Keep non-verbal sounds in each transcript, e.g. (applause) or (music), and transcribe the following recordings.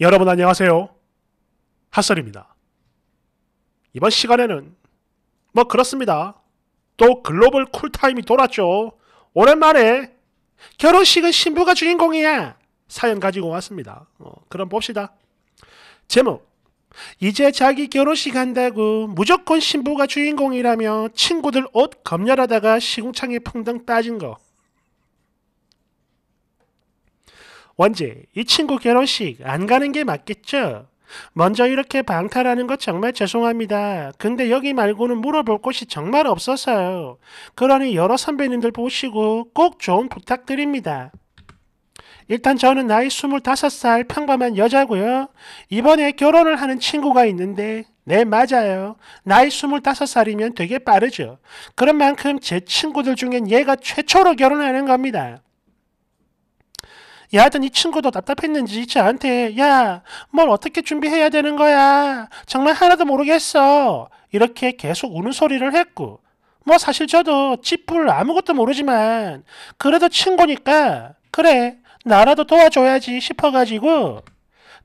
여러분 안녕하세요. 핫설입니다. 이번 시간에는 뭐 그렇습니다. 또 글로벌 쿨타임이 돌았죠. 오랜만에 결혼식은 신부가 주인공이야. 사연 가지고 왔습니다. 어, 그럼 봅시다. 제목 이제 자기 결혼식 한다고 무조건 신부가 주인공이라며 친구들 옷 검열하다가 시궁창에 풍덩 빠진 거. 원제이 친구 결혼식 안 가는 게 맞겠죠? 먼저 이렇게 방탈하는 것 정말 죄송합니다. 근데 여기 말고는 물어볼 곳이 정말 없어서요. 그러니 여러 선배님들 보시고 꼭 좀 부탁드립니다. 일단 저는 나이 25살 평범한 여자고요. 이번에 결혼을 하는 친구가 있는데 네 맞아요. 나이 25살이면 되게 빠르죠. 그런 만큼 제 친구들 중엔 얘가 최초로 결혼하는 겁니다. 야, 하여튼 이 친구도 답답했는지 저한테 야, 뭘 어떻게 준비해야 되는 거야. 정말 하나도 모르겠어. 이렇게 계속 우는 소리를 했고 뭐 사실 저도 찌뿔 아무것도 모르지만 그래도 친구니까 그래 나라도 도와줘야지 싶어가지고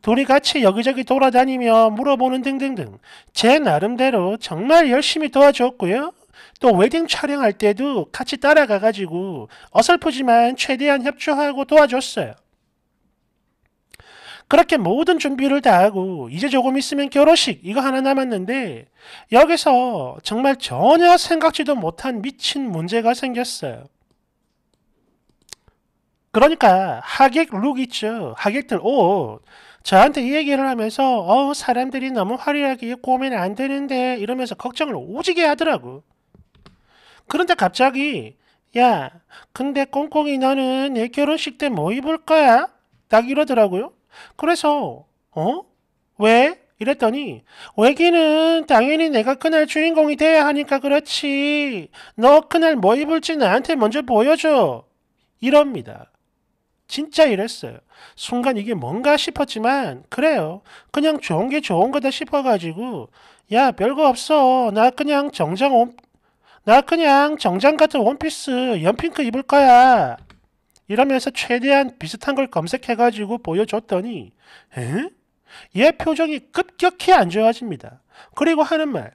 둘이 같이 여기저기 돌아다니며 물어보는 등등등 제 나름대로 정말 열심히 도와줬고요. 또 웨딩 촬영할 때도 같이 따라가가지고 어설프지만 최대한 협조하고 도와줬어요. 그렇게 모든 준비를 다 하고 이제 조금 있으면 결혼식 이거 하나 남았는데 여기서 정말 전혀 생각지도 못한 미친 문제가 생겼어요. 그러니까 하객 룩 있죠. 하객들 옷. 저한테 이 얘기를 하면서 어 사람들이 너무 화려하게 꼬면 안 되는데 이러면서 걱정을 오지게 하더라고. 그런데 갑자기 야 근데 꽁꽁이 너는 내 결혼식 때 뭐 입을 거야? 딱 이러더라고요. 그래서 어? 왜? 이랬더니 외기는 당연히 내가 그날 주인공이 돼야 하니까 그렇지. 너 그날 뭐 입을지 나한테 먼저 보여줘. 이럽니다. 진짜 이랬어요. 순간 이게 뭔가 싶었지만 그래요. 그냥 좋은 게 좋은 거다 싶어가지고 야 별거 없어. 나 그냥 정장 온, 나 그냥 정장 같은 원피스 연핑크 입을 거야. 이러면서 최대한 비슷한 걸 검색해가지고 보여줬더니 에? 얘 표정이 급격히 안 좋아집니다. 그리고 하는 말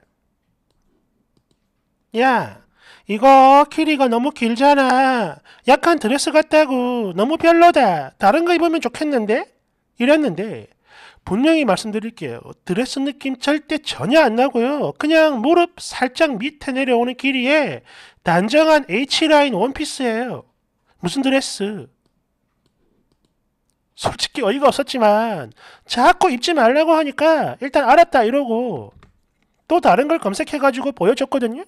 야, 이거 길이가 너무 길잖아. 약간 드레스 같다고. 너무 별로다. 다른 거 입으면 좋겠는데? 이랬는데 분명히 말씀드릴게요. 드레스 느낌 절대 전혀 안 나고요. 그냥 무릎 살짝 밑에 내려오는 길이에 단정한 H라인 원피스예요. 무슨 드레스? 솔직히 어이가 없었지만 자꾸 입지 말라고 하니까 일단 알았다 이러고 또 다른 걸 검색해가지고 보여줬거든요.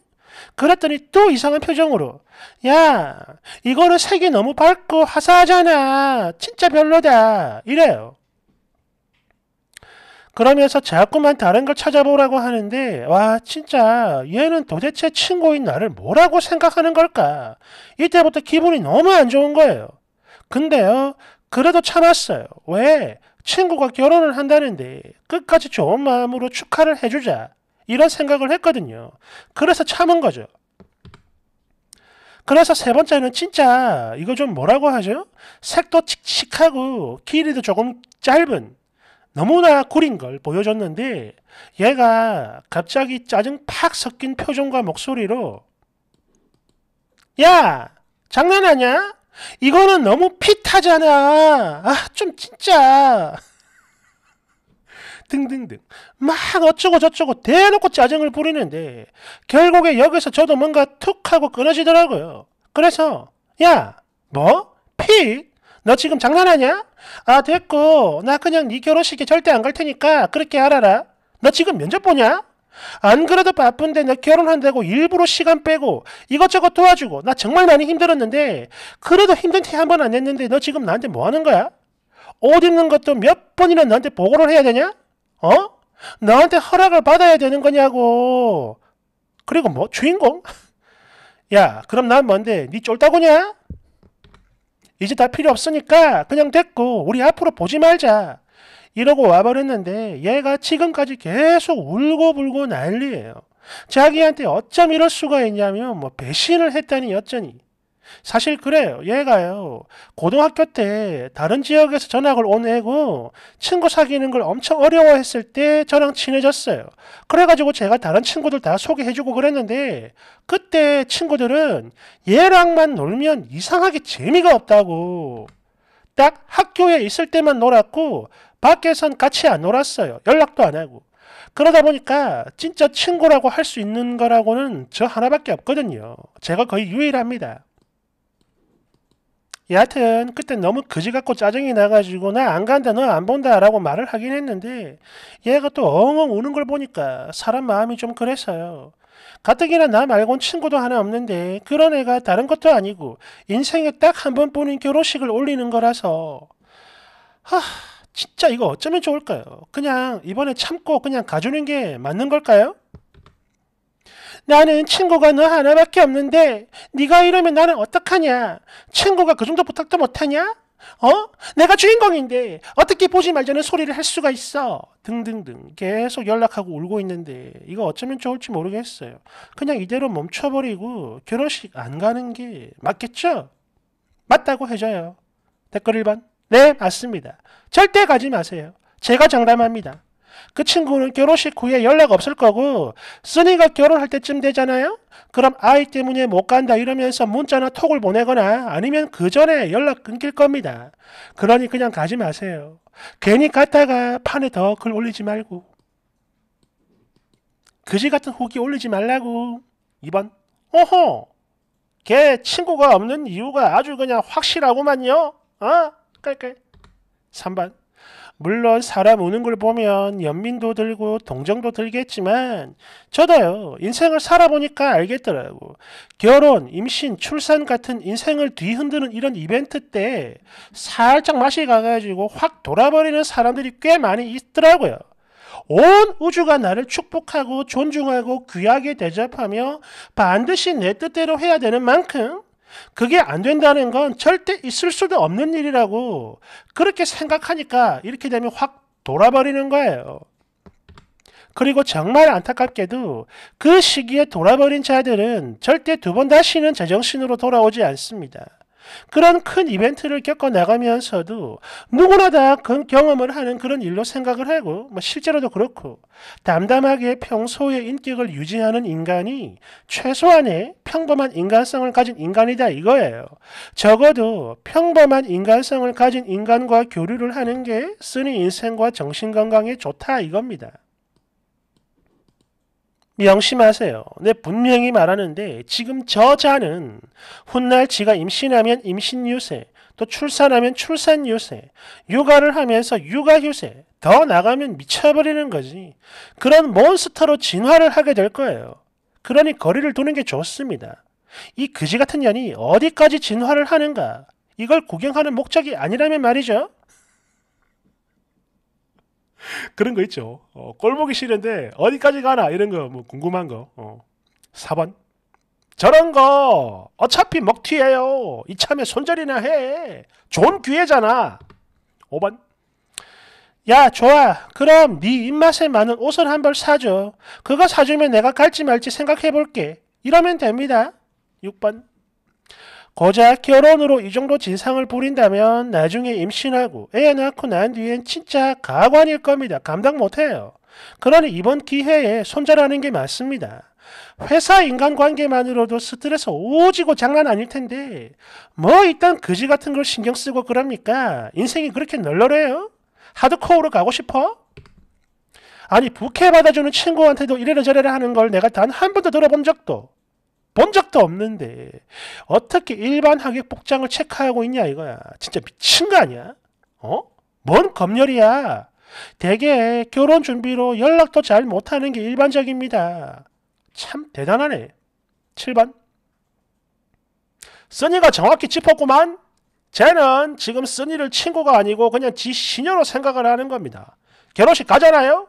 그랬더니 또 이상한 표정으로 야 이거는 색이 너무 밝고 화사하잖아 진짜 별로다 이래요. 그러면서 자꾸만 다른 걸 찾아보라고 하는데 와 진짜 얘는 도대체 친구인 나를 뭐라고 생각하는 걸까? 이때부터 기분이 너무 안 좋은 거예요. 근데요 그래도 참았어요. 왜? 친구가 결혼을 한다는데 끝까지 좋은 마음으로 축하를 해주자 이런 생각을 했거든요. 그래서 참은 거죠. 그래서 세 번째는 진짜 이거 좀 뭐라고 하죠? 색도 칙칙하고 길이도 조금 짧은 너무나 구린 걸 보여줬는데 얘가 갑자기 짜증 팍 섞인 표정과 목소리로 야! 장난하냐? 이거는 너무 핏하잖아. 아, 좀 진짜. (laughs) 등등등. 막 어쩌고저쩌고 대놓고 짜증을 부리는데 결국에 여기서 저도 뭔가 툭 하고 끊어지더라고요. 그래서 야, 뭐? 핏? 너 지금 장난하냐? 아 됐고 나 그냥 네 결혼식에 절대 안 갈 테니까 그렇게 알아라. 너 지금 면접 보냐? 안 그래도 바쁜데 나 결혼한다고 일부러 시간 빼고 이것저것 도와주고 나 정말 많이 힘들었는데 그래도 힘든 티 한번안했는데너 지금 나한테 뭐 하는 거야? 옷 입는 것도 몇 번이나 나한테 보고를 해야 되냐? 어? 나한테 허락을 받아야 되는 거냐고. 그리고 뭐 주인공? (laughs) 야 그럼 난 뭔데 네쫄다구냐 이제 다 필요 없으니까 그냥 됐고 우리 앞으로 보지 말자. 이러고 와버렸는데 얘가 지금까지 계속 울고불고 난리예요. 자기한테 어쩜 이럴 수가 있냐면 뭐 배신을 했다니 어쩌니 사실 그래요. 얘가요. 고등학교 때 다른 지역에서 전학을 온 애고 친구 사귀는 걸 엄청 어려워했을 때 저랑 친해졌어요. 그래가지고 제가 다른 친구들 다 소개해주고 그랬는데 그때 친구들은 얘랑만 놀면 이상하게 재미가 없다고 딱 학교에 있을 때만 놀았고 밖에선 같이 안 놀았어요. 연락도 안 하고. 그러다 보니까 진짜 친구라고 할 수 있는 거라고는 저 하나밖에 없거든요. 제가 거의 유일합니다. 여하튼 그때 너무 거지 같고 짜증이 나가지고 나 안 간다 너 안 본다 라고 말을 하긴 했는데 얘가 또 엉엉 우는 걸 보니까 사람 마음이 좀 그랬어요. 가뜩이나 나 말곤 친구도 하나 없는데 그런 애가 다른 것도 아니고 인생에 딱 한 번뿐인 결혼식을 올리는 거라서 하 진짜 이거 어쩌면 좋을까요? 그냥 이번에 참고 그냥 가주는 게 맞는 걸까요? 나는 친구가 너 하나밖에 없는데 네가 이러면 나는 어떡하냐? 친구가 그 정도 부탁도 못하냐? 어? 내가 주인공인데 어떻게 보지 말자는 소리를 할 수가 있어 등등등 계속 연락하고 울고 있는데 이거 어쩌면 좋을지 모르겠어요 그냥 이대로 멈춰버리고 결혼식 안 가는 게 맞겠죠? 맞다고 해줘요 댓글 1번 네 맞습니다 절대 가지 마세요 제가 장담합니다 그 친구는 결혼식 후에 연락 없을 거고 쓰니가 결혼할 때쯤 되잖아요. 그럼 아이 때문에 못 간다 이러면서 문자나 톡을 보내거나 아니면 그 전에 연락 끊길 겁니다. 그러니 그냥 가지 마세요. 괜히 갔다가 판에 더 글 올리지 말고 그지 같은 후기 올리지 말라고 2번 어허 걔 친구가 없는 이유가 아주 그냥 확실하고만요. 어? 깔깔 3번 물론 사람 우는 걸 보면 연민도 들고 동정도 들겠지만 저도요 인생을 살아보니까 알겠더라고 결혼, 임신, 출산 같은 인생을 뒤흔드는 이런 이벤트 때 살짝 맛이 가가지고 확 돌아버리는 사람들이 꽤 많이 있더라고요. 온 우주가 나를 축복하고 존중하고 귀하게 대접하며 반드시 내 뜻대로 해야 되는 만큼 그게 안 된다는 건 절대 있을 수도 없는 일이라고 그렇게 생각하니까 이렇게 되면 확 돌아버리는 거예요. 그리고 정말 안타깝게도 그 시기에 돌아버린 자들은 절대 두 번 다시는 제정신으로 돌아오지 않습니다. 그런 큰 이벤트를 겪어 나가면서도 누구나 다 그 경험을 하는 그런 일로 생각을 하고 뭐 실제로도 그렇고 담담하게 평소의 인격을 유지하는 인간이 최소한의 평범한 인간성을 가진 인간이다 이거예요. 적어도 평범한 인간성을 가진 인간과 교류를 하는 게 쓰니 인생과 정신건강에 좋다 이겁니다. 명심하세요. 네, 분명히 말하는데 지금 저 자는 훗날 지가 임신하면 임신 유세, 또 출산하면 출산 유세, 육아를 하면서 육아 유세, 더 나가면 미쳐버리는 거지. 그런 몬스터로 진화를 하게 될 거예요. 그러니 거리를 두는 게 좋습니다. 이 그지 같은 년이 어디까지 진화를 하는가? 이걸 구경하는 목적이 아니라면 말이죠. 그런 거 있죠. 어, 꼴 보기 싫은데 어디까지 가나 이런 거 뭐 궁금한 거. 어. 4번. 저런 거 어차피 먹튀예요. 이참에 손절이나 해. 좋은 기회잖아. 5번. 야 좋아 그럼 네 입맛에 맞는 옷을 한 벌 사줘 그거 사주면 내가 갈지 말지 생각해볼게 이러면 됩니다 6번 고작 결혼으로 이 정도 진상을 부린다면 나중에 임신하고 애 낳고 난 뒤엔 진짜 가관일 겁니다. 감당 못해요. 그러니 이번 기회에 손절하는 게 맞습니다. 회사 인간관계만으로도 스트레스 오지고 장난 아닐 텐데 뭐 일단 그지 같은 걸 신경 쓰고 그럽니까? 인생이 그렇게 널널해요? 하드코어로 가고 싶어? 아니 부케 받아주는 친구한테도 이래라 저래라 하는 걸 내가 단 한 번도 들어본 적도 본 적도 없는데 어떻게 일반 하객 복장을 체크하고 있냐 이거야. 진짜 미친 거 아니야? 어? 뭔 검열이야? 대개 결혼 준비로 연락도 잘 못하는 게 일반적입니다. 참 대단하네. 7번 써니가 정확히 짚었구만. 쟤는 지금 써니를 친구가 아니고 그냥 지 시녀로 생각을 하는 겁니다. 결혼식 가잖아요?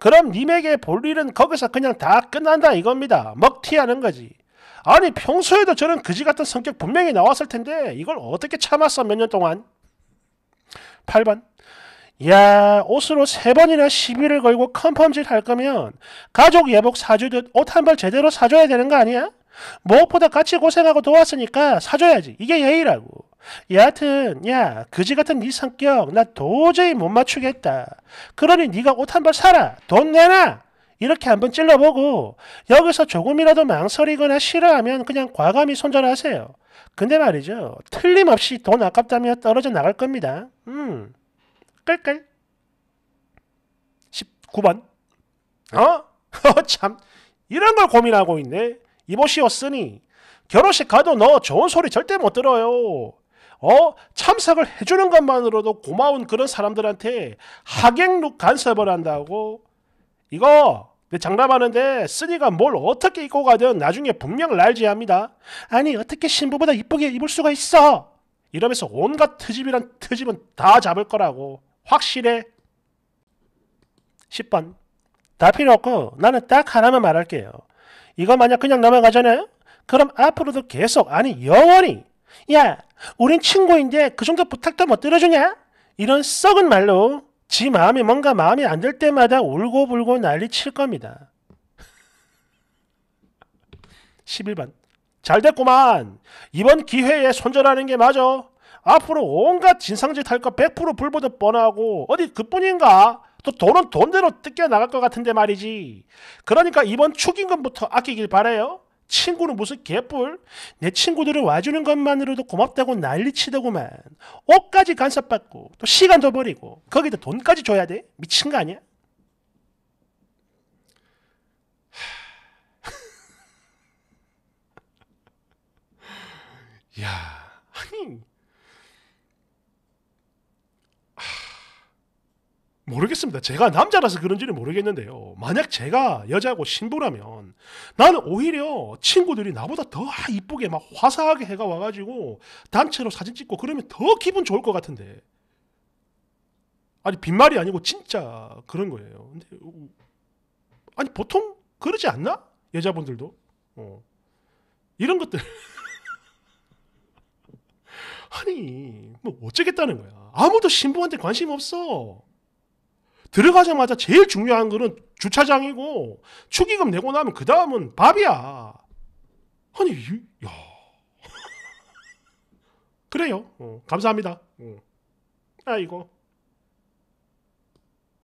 그럼 님에게 볼 일은 거기서 그냥 다 끝난다 이겁니다. 먹튀하는 거지. 아니 평소에도 저는 그지 같은 성격 분명히 나왔을 텐데 이걸 어떻게 참았어 몇 년 동안? 8번 야 옷으로 세 번이나 시비를 걸고 컨펌질 할 거면 가족 예복 사주듯 옷 한 벌 제대로 사줘야 되는 거 아니야? 무엇보다 같이 고생하고 도왔으니까 사줘야지 이게 예의라고 여하튼 야 그지 같은 네 성격 나 도저히 못 맞추겠다. 그러니 네가 옷 한 벌 사라. 돈 내놔. 이렇게 한번 찔러보고 여기서 조금이라도 망설이거나 싫어하면 그냥 과감히 손절하세요. 근데 말이죠. 틀림없이 돈 아깝다며 떨어져 나갈 겁니다. 음. 끌끌. 19번. 어? (laughs) 참 이런 걸 고민하고 있네. 이보시오 쓰니 결혼식 가도 너 좋은 소리 절대 못 들어요. 어 참석을 해주는 것만으로도 고마운 그런 사람들한테 하객룩 간섭을 한다고 이거 장담하는데 쓰니가 뭘 어떻게 입고 가든 나중에 분명 날지합니다. 아니 어떻게 신부보다 이쁘게 입을 수가 있어? 이러면서 온갖 트집이란 트집은 다 잡을 거라고 확실해. 10번 다 필요 없고 나는 딱 하나만 말할게요. 이거 만약 그냥 넘어가잖아요? 그럼 앞으로도 계속 아니 영원히 야, 우린 친구인데 그 정도 부탁도 못 들어주냐? 이런 썩은 말로 지 마음이 뭔가 마음이안들 때마다 울고불고 난리 칠 겁니다. 11번. (laughs) 잘 됐구만. 이번 기회에 손절하는 게 맞아. 앞으로 온갖 진상짓 할 거 100% 불보듯 뻔하고 어디 그뿐인가? 또 돈은 돈대로 뜯겨 나갈 것 같은데 말이지. 그러니까 이번 축임금부터 아끼길 바래요. 친구는 무슨 개뿔? 내친구들을 와주는 것만으로도 고맙다고 난리치더구만. 옷까지 간섭받고 또 시간도 버리고 거기다 돈까지 줘야 돼? 미친 거 아니야? (laughs) 야, 아니 모르겠습니다. 제가 남자라서 그런지는 모르겠는데요. 만약 제가 여자고 신부라면 나는 오히려 친구들이 나보다 더 이쁘게 막 화사하게 해가 와가지고 단체로 사진 찍고 그러면 더 기분 좋을 것 같은데. 아니, 빈말이 아니고 진짜 그런 거예요. 근데, 아니, 보통 그러지 않나? 여자분들도. 어. 이런 것들. (laughs) 아니, 뭐 어쩌겠다는 거야. 아무도 신부한테 관심 없어. 들어가자마자 제일 중요한 거는 주차장이고 축의금 내고 나면 그 다음은 밥이야. 아니, 야. (laughs) 그래요. 어, 감사합니다. 어. 아이고.